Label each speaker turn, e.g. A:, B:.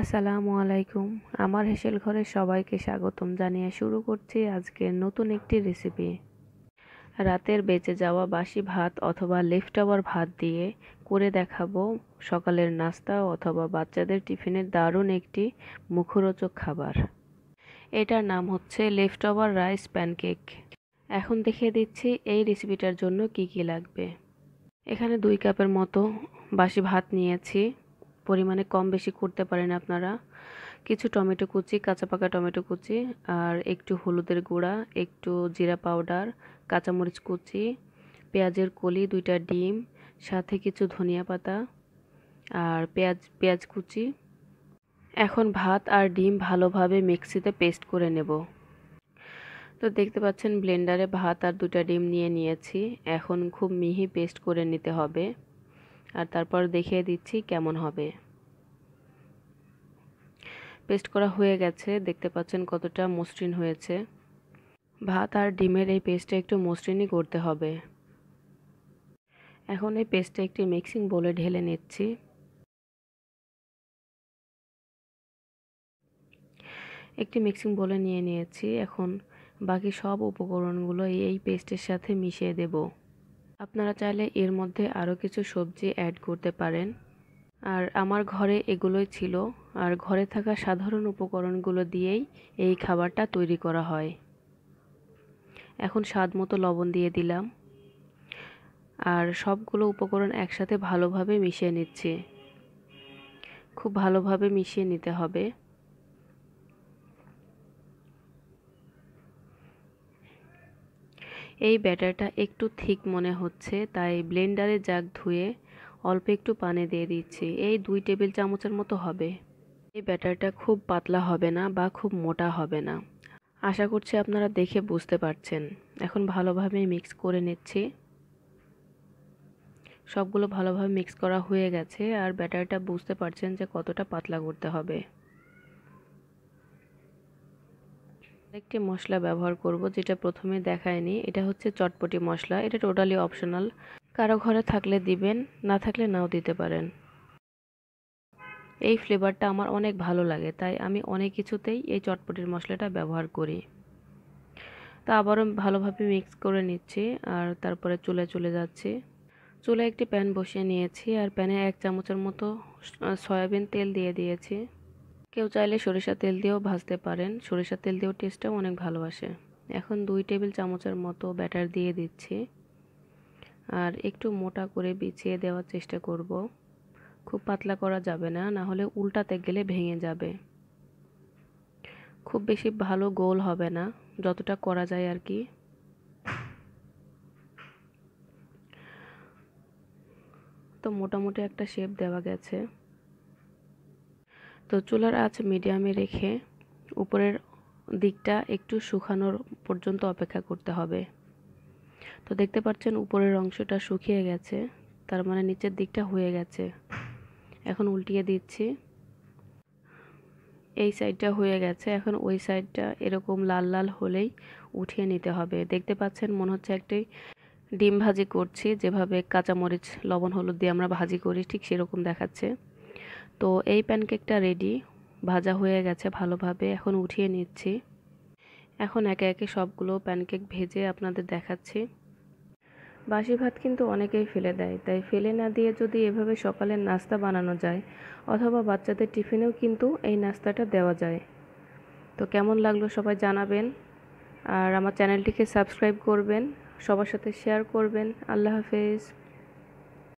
A: আসসালামু আলাইকুম আমার হেসেল ঘরে সবাইকে স্বাগতম জানিয়ে শুরু করছি আজকের নতুন একটি রেসিপি রাতের বেঁচে যাওয়া বাসি ভাত অথবা লেফট আওয়ার ভাত দিয়ে করে দেখাবো সকালের নাস্তা অথবা বাচ্চাদের টিফিনের দারুণ একটি মুখরোচক খাবার এটার নাম হচ্ছে লেফট আওয়ার রাইস প্যানকেক এখন দেখিয়ে দিচ্ছি এই রেসিপিটার জন্য কি কি লাগবে এখানে দুই কাপের মতো বাসি ভাত নিয়েছি পরিমাণে কম বেশি করতে পারেন আপনারা কিছু টমেটো কুচি কাঁচা পাকা টমেটো কুচি আর একটু হলুদের গুঁড়া একটু জিরা পাউডার কাঁচামরিচ কুচি পেঁয়াজের কলি দুইটা ডিম সাথে কিছু ধনিয়া পাতা আর পেঁয়াজ পেঁয়াজ কুচি এখন ভাত আর ডিম ভালোভাবে মিক্সিতে পেস্ট করে নেব তো দেখতে পাচ্ছেন ব্লেন্ডারে ভাত আর দুটা ডিম নিয়ে নিয়েছি এখন খুব মিহি পেস্ট করে নিতে হবে আর তারপর দেখিয়ে দিচ্ছি কেমন হবে পেস্ট করা হয়ে গেছে দেখতে পাচ্ছেন কতটা মসৃণ হয়েছে ভাত আর ডিমের এই পেস্টটা একটু মসৃণই করতে হবে এখন এই পেস্টটা একটি মিক্সিং বলে ঢেলে নিচ্ছি একটি মিক্সিং বলে নিয়ে নিয়েছি এখন বাকি সব উপকরণগুলো এই পেস্টের সাথে মিশিয়ে দেবো আপনারা চাইলে এর মধ্যে আরও কিছু সবজি অ্যাড করতে পারেন আর আমার ঘরে এগুলোই ছিল আর ঘরে থাকা সাধারণ উপকরণগুলো দিয়েই এই খাবারটা তৈরি করা হয় এখন স্বাদ মতো লবণ দিয়ে দিলাম আর সবগুলো উপকরণ একসাথে ভালোভাবে মিশিয়ে নিচ্ছি খুব ভালোভাবে মিশিয়ে নিতে হবে এই ব্যাটারটা একটু থিক মনে হচ্ছে তাই ব্লেন্ডারে জাগ ধুয়ে অল্প একটু পানি দিয়ে দিচ্ছি এই দুই টেবিল চামচের মতো হবে এই ব্যাটারটা খুব পাতলা হবে না বা খুব মোটা হবে না আশা করছি আপনারা দেখে বুঝতে পারছেন এখন ভালোভাবে মিক্স করে নিচ্ছি সবগুলো ভালোভাবে মিক্স করা হয়ে গেছে আর ব্যাটারটা বুঝতে পারছেন যে কতটা পাতলা করতে হবে একটি মশলা ব্যবহার করব যেটা প্রথমে দেখায়নি এটা হচ্ছে চটপটি মশলা এটা টোটালি অপশনাল কারো ঘরে থাকলে দিবেন না থাকলে নাও দিতে পারেন এই ফ্লেভারটা আমার অনেক ভালো লাগে তাই আমি অনেক কিছুতেই এই চটপটির মশলাটা ব্যবহার করি তা আবারও ভালোভাবে মিক্স করে নিচ্ছি আর তারপরে চুলে চলে যাচ্ছি চুলে একটি প্যান বসিয়ে নিয়েছি আর প্যানে এক চামচের মতো সয়াবিন তেল দিয়ে দিয়েছি কেউ চাইলে সরিষা তেল দিয়েও ভাজতে পারেন সরিষা তেল দিয়েও টেস্টটাও অনেক ভালো আসে এখন দুই টেবিল চামচের মতো ব্যাটার দিয়ে দিচ্ছি আর একটু মোটা করে বিছিয়ে দেওয়ার চেষ্টা করব খুব পাতলা করা যাবে না না হলে উল্টাতে গেলে ভেঙে যাবে খুব বেশি ভালো গোল হবে না যতটা করা যায় আর কি তো মোটামুটি একটা শেপ দেওয়া গেছে তো চুলার আঁচ মিডিয়ামে রেখে উপরের দিকটা একটু শুকানোর পর্যন্ত অপেক্ষা করতে হবে তো দেখতে পাচ্ছেন উপরের অংশটা শুকিয়ে গেছে তার মানে নিচের দিকটা হয়ে গেছে এখন উল্টিয়ে দিচ্ছি এই সাইডটা হয়ে গেছে এখন ওই সাইডটা এরকম লাল লাল হলেই উঠিয়ে নিতে হবে দেখতে পাচ্ছেন মনে হচ্ছে একটি ডিম ভাজি করছি যেভাবে কাঁচামরিচ লবণ হলুদ দিয়ে আমরা ভাজি করি ঠিক সেরকম দেখাচ্ছে তো এই প্যানকেকটা রেডি ভাজা হয়ে গেছে ভালোভাবে এখন উঠিয়ে নিচ্ছি এখন একে একে সবগুলো প্যানকেক ভেজে আপনাদের দেখাচ্ছি বাসি ভাত কিন্তু অনেকেই ফেলে দেয় তাই ফেলে না দিয়ে যদি এভাবে সকালের নাস্তা বানানো যায় অথবা বাচ্চাদের টিফিনেও কিন্তু এই নাস্তাটা দেওয়া যায় তো কেমন লাগলো সবাই জানাবেন আর আমার চ্যানেলটিকে সাবস্ক্রাইব করবেন সবার সাথে শেয়ার করবেন আল্লাহ হাফেজ